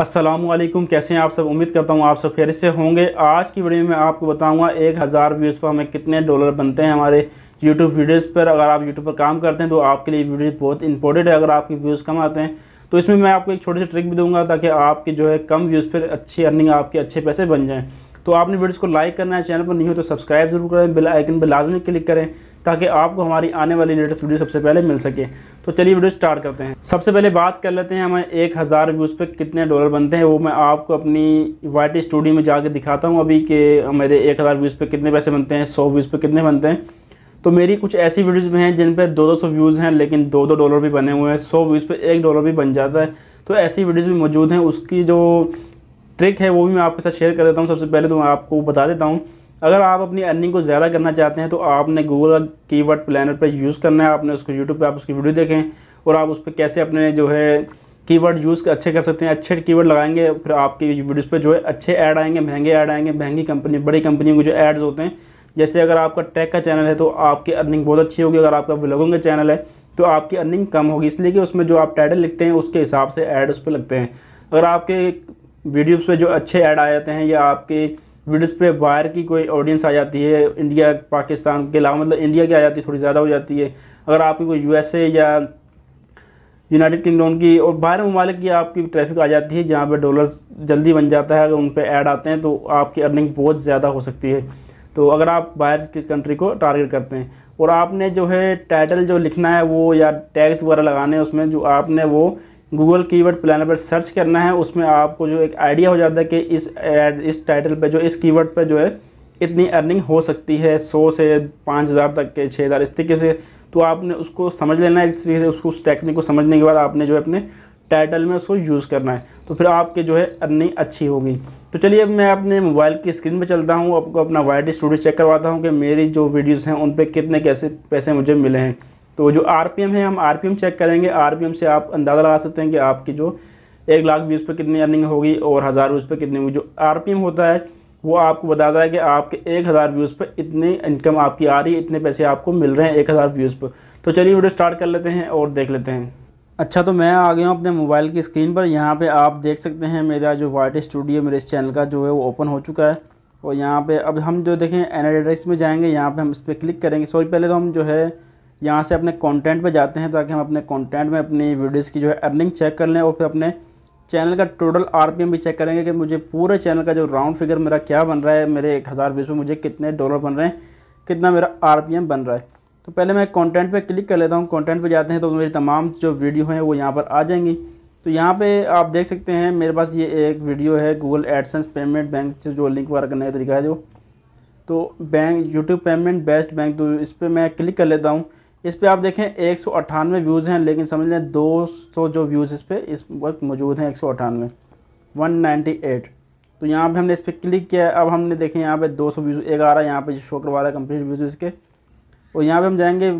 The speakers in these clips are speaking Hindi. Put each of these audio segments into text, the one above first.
असलम कैसे हैं आप सब उम्मीद करता हूँ आप सब खैर से होंगे आज की वीडियो में आपको बताऊँगा एक हज़ार व्यूज़ पर हमें कितने डॉलर बनते हैं हमारे यूट्यूब वीडियोज़ पर अगर आप यूट्यूब पर काम करते हैं तो आपके लिए वीडियो बहुत इंपॉर्टेंट है अगर आपके व्यूज़ कम आते हैं तो इसमें मैं आपको एक छोटी सी ट्रिक भी दूंगा ताकि आपके जो है कम व्यूज़ पर अच्छी अर्निंग आपके अच्छे पैसे बन जाएँ तो आपने वीडियोस को लाइक करना है चैनल पर नहीं हो तो सब्सक्राइब जरूर करें बेल आइकन पर लाजमी क्लिक करें ताकि आपको हमारी आने वाली लेटेस्ट वीडियो सबसे पहले मिल सके तो चलिए वीडियो स्टार्ट करते हैं सबसे पहले बात कर लेते हैं हमें एक हज़ार व्यूज़ पर कितने डॉलर बनते हैं वो मैं आपको अपनी वाइट स्टूडियो में जाकर दिखाता हूँ अभी कि मेरे एक हज़ार व्यूज़ पर कितने पैसे बनते हैं सौ व्यूज़ पर कितने बनते हैं तो मेरी कुछ ऐसी वीडियोज़ भी हैं जिन पर दो दो सौ व्यूज़ हैं लेकिन दो दो डॉलर भी बने हुए हैं सौ व्यूज़ पर एक डॉलर भी बन जाता है तो ऐसी वीडियोज़ भी मौजूद हैं उसकी जो ट्रिक है वो भी मैं आपके साथ शेयर कर देता हूँ सबसे पहले तो मैं आपको बता देता हूँ अगर आप अपनी अर्निंग को ज़्यादा करना चाहते हैं तो आपने Google keyword key word planner पर यूज़ करना है आपने उसको यूट्यूब पर आप उसकी वीडियो देखें और आप उस पर कैसे अपने जो है कीवर्ड यूज़ अच्छे कर सकते हैं अच्छे कीवर्ड लगाएंगे फिर आपकी वीडियोस पे जो है अच्छे ऐड आएंगे महंगे ऐड आएंगे महंगी कंपनी बड़ी कंपनियों के जो एड्स होते हैं जैसे अगर आपका टेक का चैनल है तो आपकी अर्निंग बहुत अच्छी होगी अगर आपका ब्लॉगिंग का चैनल है तो आपकी अर्निंग कम होगी इसलिए कि उसमें जो आप टाइटल लिखते हैं उसके हिसाब से एड उस पर लगते हैं अगर आपके वीडियोस पे जो अच्छे ऐड आ जाते हैं या आपके वीडियोस पे बाहर की कोई ऑडियंस आ जाती है इंडिया पाकिस्तान के अलावा मतलब इंडिया की आ जाती है थोड़ी ज़्यादा हो जाती है अगर आपकी कोई यू या यूनाइटेड किंगडम की और बाहर ममालिक की आपकी ट्रैफिक आ जाती है जहाँ पर डॉलर्स जल्दी बन जाता है अगर उन पर ऐड आते हैं तो आपकी अर्निंग बहुत ज़्यादा हो सकती है तो अगर आप बाहर की कंट्री को टारगेट करते हैं और आपने जो है टाइटल जो लिखना है वो या टैग्स वगैरह लगाने हैं उसमें जो आपने वो गूगल कीवर्ड प्लानर पर सर्च करना है उसमें आपको जो एक आइडिया हो जाता है कि इस एड इस टाइटल पर जो इस कीवर्ड पर जो है इतनी अर्निंग हो सकती है सौ से पाँच हज़ार तक के छः हज़ार इस तरीके से तो आपने उसको समझ लेना है इस तरीके से उसको उस टेक्निक को समझने के बाद आपने जो है अपने टाइटल में उसको यूज़ करना है तो फिर आपके जो है अर्निंग अच्छी होगी तो चलिए अब मैं अपने मोबाइल की स्क्रीन पर चलता हूँ आपको अपना वाइट स्टूडियो चेक करवाता हूँ कि मेरी जो वीडियोज़ हैं उन पर कितने कैसे पैसे मुझे मिले हैं तो जो आर है हम आर चेक करेंगे आर से आप अंदाज़ा लगा सकते हैं कि आपकी जो एक लाख व्यूज़ पर कितनी अर्निंग होगी और हज़ार व्यूज़ पर कितनी होगी जो आर होता है वो आपको बताता है कि आपके एक हज़ार व्यूज़ पर इतनी इनकम आपकी आ रही है इतने पैसे आपको मिल रहे हैं एक हज़ार व्यूज़ पर तो चलिए वीडियो स्टार्ट कर लेते हैं और देख लेते हैं अच्छा तो मैं आ गया हूँ अपने मोबाइल की स्क्रीन पर यहाँ पे आप देख सकते हैं मेरा जो वाइट स्टूडियो मेरे इस चैनल का जो है वो ओपन हो चुका है और यहाँ पर अब हम जो देखें एनाडेड्रेस में जाएँगे यहाँ पर हम इस पर क्लिक करेंगे सॉरी पहले तो हम जो है यहाँ से अपने कंटेंट पे जाते हैं ताकि हम अपने कंटेंट में अपनी वीडियोस की जो है अर्निंग चेक कर लें और फिर अपने चैनल का टोटल आरपीएम भी चेक करेंगे कि मुझे पूरे चैनल का जो राउंड फिगर मेरा क्या बन रहा है मेरे एक हज़ार व्यूज़ में मुझे कितने डॉलर बन रहे हैं कितना मेरा आर बन रहा है तो पहले मैं कॉन्टेंट पर क्लिक कर लेता हूँ कॉन्टेंट पर जाते हैं तो मेरी तमाम जो वीडियो हैं वो यहाँ पर आ जाएंगी तो यहाँ पर आप देख सकते हैं मेरे पास ये एक वीडियो है गूगल एडसेंस पेमेंट बैंक से जो लिंक वगैरह करने का तरीका है जो तो bank YouTube payment best bank तो इस पर मैं क्लिक कर लेता हूँ इस पर आप देखें एक सौ व्यूज़ हैं लेकिन समझ लें दो सौ जो व्यूज़ इस पर इस वक्त मौजूद हैं एक सौ अठानवे वन नाइन्टी एट तो यहाँ पे हमने इस पर क्लिक किया है अब हमने देखें यहाँ पे दो सौ व्यूज़ एक आ रहा है यहाँ पे शो करवा वाला है कंप्लीट व्यूज़ इसके और यहाँ पे हम जाएंगे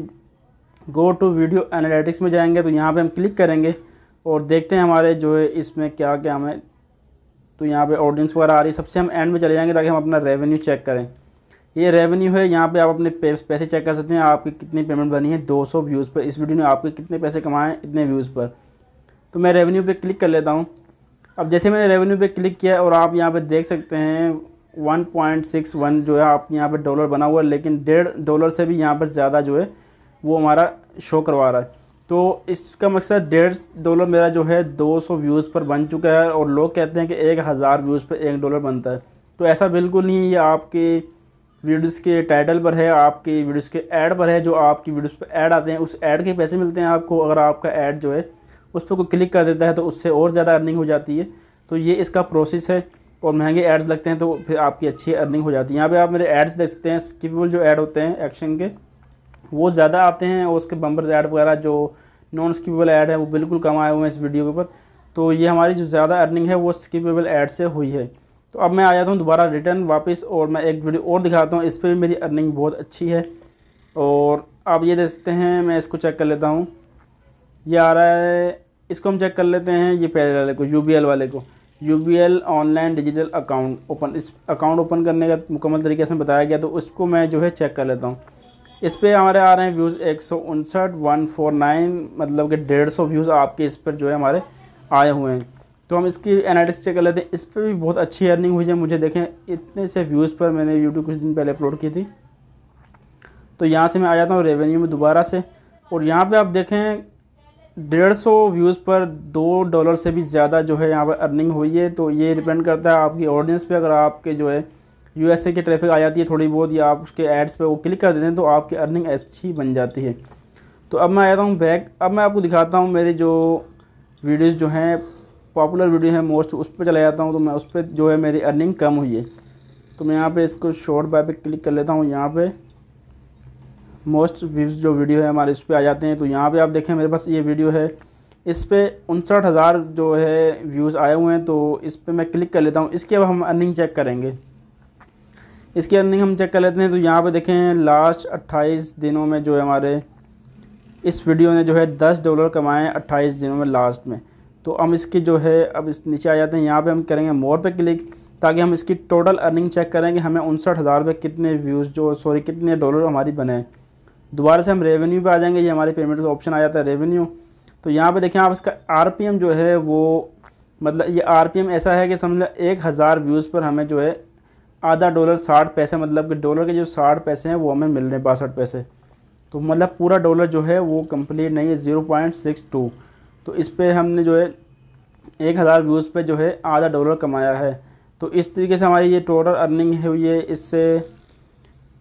गो टू वीडियो एनालिटिक्स में जाएंगे तो यहाँ पे हम क्लिक करेंगे और देखते हैं हमारे जो है इसमें क्या क्या हमें तो यहाँ पे ऑडियंस वगैरह आ रही है सबसे हम एंड में चले जाएँगे ताकि हम अपना रेवेन्यू चेक करें ये रेवेन्यू है यहाँ पे आप अपने पैसे चेक कर सकते हैं आपकी कितनी पेमेंट बनी है 200 व्यूज़ पर इस वीडियो ने आपके कितने पैसे कमाए इतने व्यूज़ पर तो मैं रेवेन्यू पे क्लिक कर लेता हूँ अब जैसे मैंने रेवेन्यू पे क्लिक किया और आप यहाँ पे देख सकते हैं 1.61 जो है आप यहाँ पे डॉलर बना हुआ है लेकिन डेढ़ डॉलर से भी यहाँ पर ज़्यादा जो है वो हमारा शो करवा रहा है तो इसका मकसद डेढ़ डॉलर मेरा जो है दो व्यूज़ पर बन चुका है और लोग कहते हैं कि एक हज़ार व्यूज़ पर एक डॉलर बनता है तो ऐसा बिल्कुल नहीं है ये आपके वीडियोस के टाइटल पर है आपके वीडियोस के ऐड पर है जो आपकी वीडियोस पर ऐड आते हैं उस ऐड के पैसे मिलते हैं आपको अगर आपका ऐड जो है उस पर कोई क्लिक कर देता है तो उससे और ज़्यादा अर्निंग हो जाती है तो ये इसका प्रोसेस है और महंगे एड्स लगते हैं तो फिर आपकी अच्छी अर्निंग हो जाती है यहाँ पर आप मेरे एड्स देख सकते हैं स्किपेबल जो ऐड होते हैं एक्शन के वो ज़्यादा आते हैं और उसके बम्बर ऐड वगैरह जो नॉन स्किपेबल ऐड है वो बिल्कुल कम आए हुए हैं इस वीडियो के ऊपर तो ये हमारी जो ज़्यादा अर्निंग है वो स्किपेबल ऐड से हुई है तो अब मैं आ जाता हूँ दोबारा रिटर्न वापस और मैं एक वीडियो और दिखाता हूँ इस पर भी मेरी अर्निंग बहुत अच्छी है और आप ये देखते हैं मैं इसको चेक कर लेता हूँ ये आ रहा है इसको हम चेक कर लेते हैं ये पहले वाले को यू वाले को यू ऑनलाइन डिजिटल अकाउंट ओपन इस अकाउंट ओपन करने का मुकम्मल तरीके से बताया गया तो उसको मैं जो है चेक कर लेता हूँ इस पर हमारे आ रहे हैं व्यूज़ एक सौ उनसठ वन फोर नाइन मतलब कि डेढ़ सौ व्यूज़ आपके इस पर जो है हमारे आए हुए हैं तो हम इसकी एनालिसिस चेक कर लेते हैं इस पर भी बहुत अच्छी अर्निंग हुई है मुझे देखें इतने से व्यूज़ पर मैंने यूट्यूब कुछ दिन पहले अपलोड की थी तो यहाँ से मैं आ जाता हूँ रेवेन्यू में दोबारा से और यहाँ पर आप देखें डेढ़ सौ व्यूज़ पर दो डॉलर से भी ज़्यादा जो है यहाँ पर अर्निंग हुई है तो ये डिपेंड करता है आपकी ऑडियंस पे अगर आपके जो है यूएसए की ट्रैफिक आ जाती है थोड़ी बहुत या आप उसके एड्स पे वो क्लिक कर देते हैं तो आपकी अर्निंग अच्छी बन जाती है तो अब मैं आ जाता हूँ बैक अब मैं आपको दिखाता हूँ मेरे जो वीडियोज़ जो हैं पॉपुलर वीडियो है मोस्ट उस पर चला जाता हूँ तो मैं उस पर जो है मेरी अर्निंग कम हुई है तो मैं यहाँ पे इसको शॉर्ट बाय पे क्लिक कर लेता हूँ यहाँ पे मोस्ट व्यूज़ जो वीडियो है हमारे इस पर आ जाते हैं तो यहाँ पे आप देखें मेरे पास ये वीडियो है इस पर उनसठ हज़ार जो है व्यूज़ आए हुए हैं तो इस पर मैं क्लिक कर लेता हूँ इसके अब हम अर्निंग चेक करेंगे इसकी अर्निंग हम चेक कर लेते हैं तो यहाँ पर देखें लास्ट अट्ठाईस दिनों में जो है हमारे इस वीडियो ने जो है दस डॉलर कमाए अट्ठाईस दिनों में लास्ट में तो हम इसकी जो है अब इस नीचे आ जाते हैं यहाँ पे हम करेंगे मोर पे क्लिक ताकि हम इसकी टोटल अर्निंग चेक करेंगे हमें उनसठ हज़ार रुपये कितने व्यूज़ जो सॉरी कितने डॉलर हमारी बने दोबारा से हम रेवेन्यू पे आ जाएंगे ये हमारे पेमेंट का ऑप्शन आ जाता है रेवेन्यू तो यहाँ पे देखें आप इसका आर जो है वो मतलब ये आर ऐसा है कि समझ लें एक हज़ार व्यूज़ पर हमें जो है आधा डॉलर साठ पैसे मतलब कि डॉलर के जो साठ पैसे हैं वो हमें मिल रहे हैं बासठ पैसे तो मतलब पूरा डॉलर जो है वो कंप्लीट नहीं है ज़ीरो पॉइंट सिक्स टू तो इस पर हमने जो है एक हज़ार व्यूज़ पे जो है आधा डॉलर कमाया है तो इस तरीके से हमारी ये टोटल अर्निंग हुई है इससे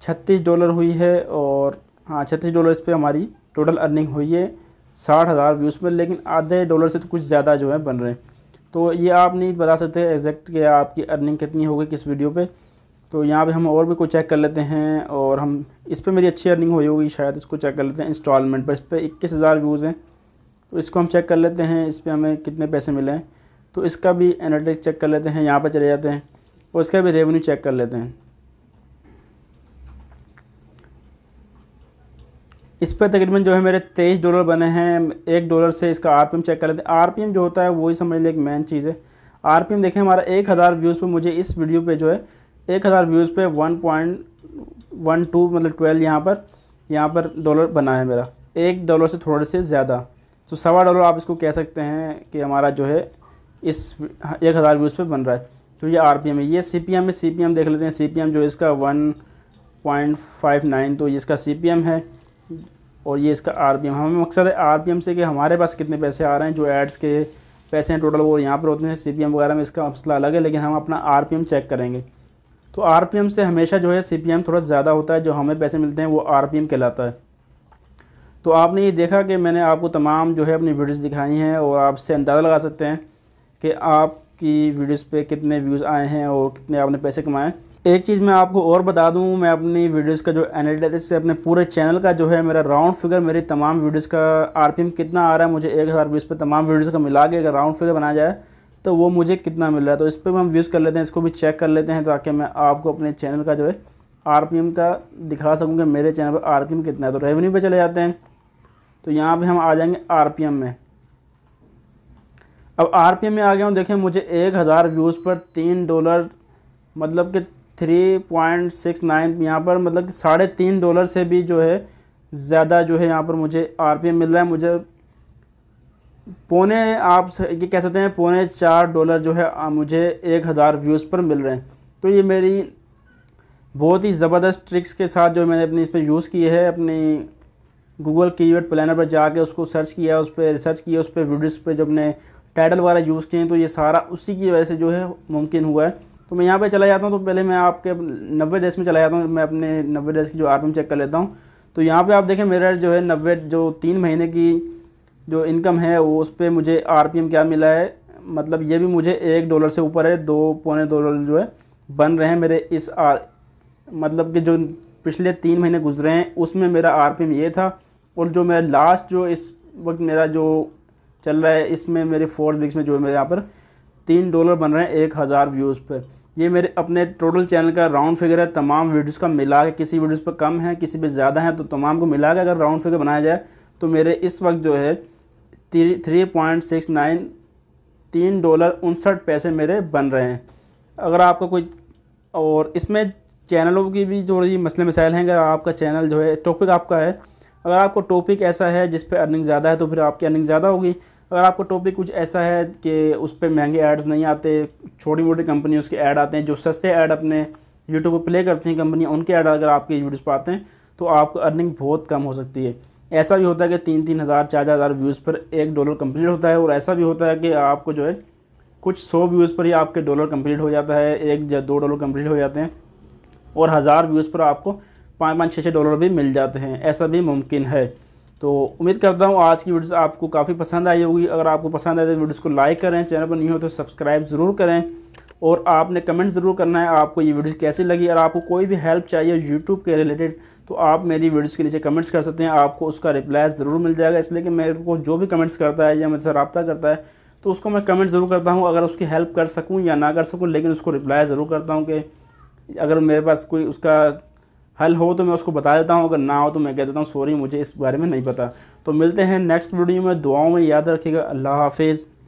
छत्तीस डॉलर हुई है और हाँ छत्तीस डॉलर इस पर हमारी टोटल अर्निंग हुई है साठ हज़ार व्यूज़ पर लेकिन आधे डॉलर से तो कुछ ज़्यादा जो है बन रहे हैं तो ये आप नहीं बता सकते एग्जैक्ट कि आपकी अर्निंग कितनी होगी किस वीडियो पे तो यहाँ पे हम और भी कुछ चेक कर लेते हैं और हम इस पर मेरी अच्छी अर्निंग हुई होगी शायद इसको चेक कर लेते हैं इंस्टॉलमेंट पर इस पर इक्कीस हज़ार व्यूज़ हैं तो इसको हम चेक कर लेते हैं इस पर हमें कितने पैसे मिले हैं तो इसका भी एनालिटिक्स चेक कर लेते हैं यहाँ पर चले जाते हैं और इसका भी रेवेन्यू चेक कर लेते हैं इस पर तकरीबन जो है मेरे तेईस डॉलर बने हैं एक डॉलर से इसका आरपीएम चेक कर लेते हैं आरपीएम जो होता है वही समझ लें एक मेन चीज़ है आरपीएम देखें हमारा एक हज़ार व्यूज़ पर मुझे इस वीडियो पे जो है एक हज़ार व्यूज़ पे वन पॉइंट वन टू मतलब ट्वेल्व यहाँ पर यहाँ पर डॉलर बना है मेरा एक डॉलर से थोड़े से ज़्यादा तो सवा डॉलर आप इसको कह सकते हैं कि हमारा जो है इस एक हज़ार व्यूज़ पर बन रहा है तो ये आर पी एम है ये सी पी एम है सी पी एम देख लेते हैं सी पी एम जो इसका वन पॉइंट फाइव नाइन तो ये इसका सी पी एम है और ये इसका आर पी एम हमें मकसद है आर पी एम से कि हमारे पास कितने पैसे आ रहे हैं जो एड्स के पैसे हैं टोटल वो यहाँ पर होते हैं सी पी एम वगैरह में इसका मसला अलग है लेकिन हम अपना आर पी एम चेक करेंगे तो आर पी एम से हमेशा जो है सी पी एम थोड़ा ज़्यादा होता है जो हमें पैसे मिलते हैं वो आर पी एम कहलाता है तो आपने ये देखा कि मैंने आपको तमाम जो है अपनी वीडियोस दिखाई हैं और आपसे अंदाज़ा लगा सकते हैं कि आपकी वीडियोस पे कितने व्यूज़ आए हैं और कितने आपने पैसे कमाए एक चीज़ मैं आपको और बता दूं मैं अपनी वीडियोस का जो एनालिटिक्स से अपने पूरे चैनल का जो है मेरा राउंड फिगर मेरी तमाम वीडियोस का आरपीएम कितना आ रहा है मुझे एक हज़ार व्यूज़ पर तमाम वीडियोस का मिला के अगर राउंड फिगर बनाया जाए तो वो मुझे कितना मिल रहा है तो इस पर हम व्यूज़ कर लेते हैं इसको भी चेक कर लेते हैं ताकि मैं आपको अपने चैनल का जो है आर का दिखा सकूँ कि मेरे चैनल पर आर कितना है तो रेवन्यू पर चले जाते हैं तो यहाँ पे हम आ जाएंगे आरपीएम में अब आरपीएम में आ गया हूँ देखें मुझे एक हज़ार व्यूज़ पर तीन डॉलर मतलब कि थ्री पॉइंट सिक्स नाइन यहाँ पर मतलब कि साढ़े तीन डॉलर से भी जो है ज़्यादा जो है यहाँ पर मुझे आरपीएम मिल रहा है मुझे पौने आप ये कह सकते हैं पौने चार डॉलर जो है मुझे एक हज़ार व्यूज़ पर मिल रहे हैं तो ये मेरी बहुत ही ज़बरदस्त ट्रिक्स के साथ जो मैंने अपनी इस पर यूज़ की है अपनी गूगल कीवर्ड प्लानर पर जाके उसको सर्च किया उस पर रिसर्च किया उस पर वीडियोस पे जब ने टाइटल वगैरह यूज़ किए तो ये सारा उसी की वजह से जो है मुमकिन हुआ है तो मैं यहाँ पे चला जाता हूँ तो पहले मैं आपके नब्बे डेज में चला जाता हूँ मैं अपने नब्बे डेज की जो आर चेक कर लेता हूँ तो यहाँ पर आप देखें मेरा जो है नब्बे जो तीन महीने की जो इनकम है वो उस पर मुझे आर क्या मिला है मतलब ये भी मुझे एक डॉलर से ऊपर है दो पौने डॉलर जो है बन रहे हैं मेरे इस आर मतलब कि जो पिछले तीन महीने गुजरे हैं उसमें मेरा आर ये था और जो मैं लास्ट जो इस वक्त मेरा जो चल रहा है इसमें मेरे फोर्थ वीक्स में जो है मेरे यहाँ पर तीन डॉलर बन रहे हैं एक हज़ार व्यूज़ पर ये मेरे अपने टोटल चैनल का राउंड फिगर है तमाम वीडियोस का मिला के किसी वीडियोस पर कम है किसी पर ज़्यादा है तो तमाम को मिला के अगर राउंड फिगर बनाया जाए तो मेरे इस वक्त जो है थ्री पॉइंट सिक्स नाइन तीन डॉलर उनसठ पैसे मेरे बन रहे हैं अगर आपका कोई और इसमें चैनलों की भी जो मसले मसाइल हैं अगर आपका चैनल जो है टॉपिक आपका है अगर आपको टॉपिक ऐसा है जिस पर अर्निंग ज़्यादा है तो फिर आपकी अर्निंग ज़्यादा होगी अगर आपको टॉपिक कुछ ऐसा है कि उस पर महंगे एड्स नहीं आते छोटी मोटी कंपनी उसके ऐड आते हैं जो सस्ते ऐड अपने यूट्यूब पर प्ले करती हैं कंपनियाँ उनके ऐड अगर आपके वीडियोज़ पर आते हैं तो आपको अर्निंग बहुत कम हो सकती है ऐसा भी होता है कि तीन तीन हज़ार चार हज़ार व्यूज़ पर एक डॉलर कंप्लीट होता है और ऐसा भी होता है कि आपको जो है कुछ सौ व्यूज़ पर ही आपके डॉलर कंप्लीट हो जाता है एक या दो डॉलर कंप्लीट हो जाते हैं और हज़ार व्यूज़ पर आपको पाँच पाँच छः छः डॉलर भी मिल जाते हैं ऐसा भी मुमकिन है तो उम्मीद करता हूँ आज की वीडियो आपको काफ़ी पसंद आई होगी अगर आपको पसंद आए तो वीडियोस को लाइक करें चैनल पर नहीं हो तो सब्सक्राइब ज़रूर करें और आपने कमेंट ज़रूर करना है आपको ये वीडियो कैसी लगी और आपको कोई भी हेल्प चाहिए यूट्यूब के रिलेटेड तो आप मेरी वीडियोस के नीचे कमेंट्स कर सकते हैं आपको उसका रिप्लाई ज़रूर मिल जाएगा इसलिए कि मेरे को जो भी कमेंट्स करता है या मुझसे रबता करता है तो उसको मैं कमेंट ज़रूर करता हूँ अगर उसकी हेल्प कर सकूँ या ना कर सकूँ लेकिन उसको रिप्लाई ज़रूर करता हूँ कि अगर मेरे पास कोई उसका हल हो तो मैं उसको बता देता हूँ अगर ना हो तो मैं कह देता हूँ सॉरी मुझे इस बारे में नहीं पता तो मिलते हैं नेक्स्ट वीडियो में दुआओं में याद रखिएगा अल्लाह हाफिज़